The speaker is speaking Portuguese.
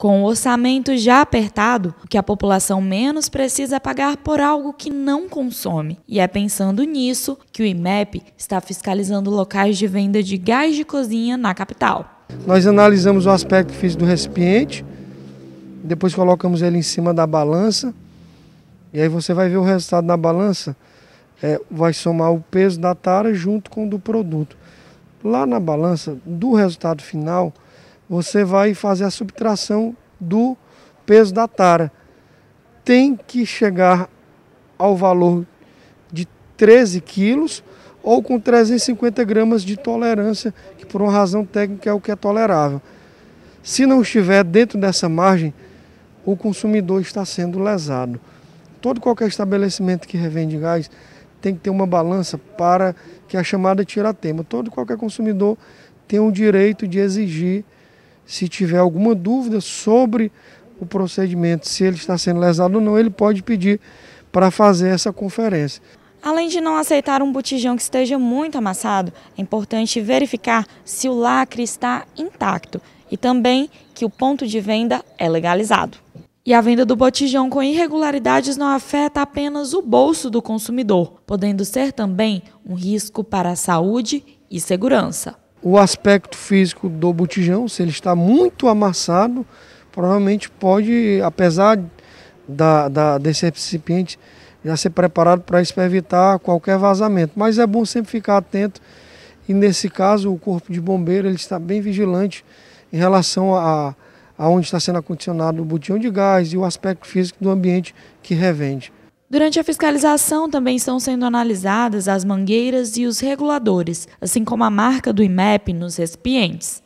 Com o orçamento já apertado, o que a população menos precisa é pagar por algo que não consome. E é pensando nisso que o IMEP está fiscalizando locais de venda de gás de cozinha na capital. Nós analisamos o aspecto físico do recipiente, depois colocamos ele em cima da balança, e aí você vai ver o resultado da balança, é, vai somar o peso da tara junto com o do produto. Lá na balança, do resultado final, você vai fazer a subtração do peso da tara. Tem que chegar ao valor de 13 quilos ou com 350 gramas de tolerância, que por uma razão técnica é o que é tolerável. Se não estiver dentro dessa margem, o consumidor está sendo lesado. Todo qualquer estabelecimento que revende gás tem que ter uma balança para que a é chamada tema. Todo qualquer consumidor tem o direito de exigir se tiver alguma dúvida sobre o procedimento, se ele está sendo lesado ou não, ele pode pedir para fazer essa conferência. Além de não aceitar um botijão que esteja muito amassado, é importante verificar se o lacre está intacto e também que o ponto de venda é legalizado. E a venda do botijão com irregularidades não afeta apenas o bolso do consumidor, podendo ser também um risco para a saúde e segurança o aspecto físico do botijão, se ele está muito amassado, provavelmente pode, apesar da, da, desse recipiente já ser preparado para isso, para evitar qualquer vazamento. Mas é bom sempre ficar atento e nesse caso o corpo de bombeiro ele está bem vigilante em relação a, a onde está sendo acondicionado o botijão de gás e o aspecto físico do ambiente que revende. Durante a fiscalização também estão sendo analisadas as mangueiras e os reguladores, assim como a marca do IMEP nos recipientes.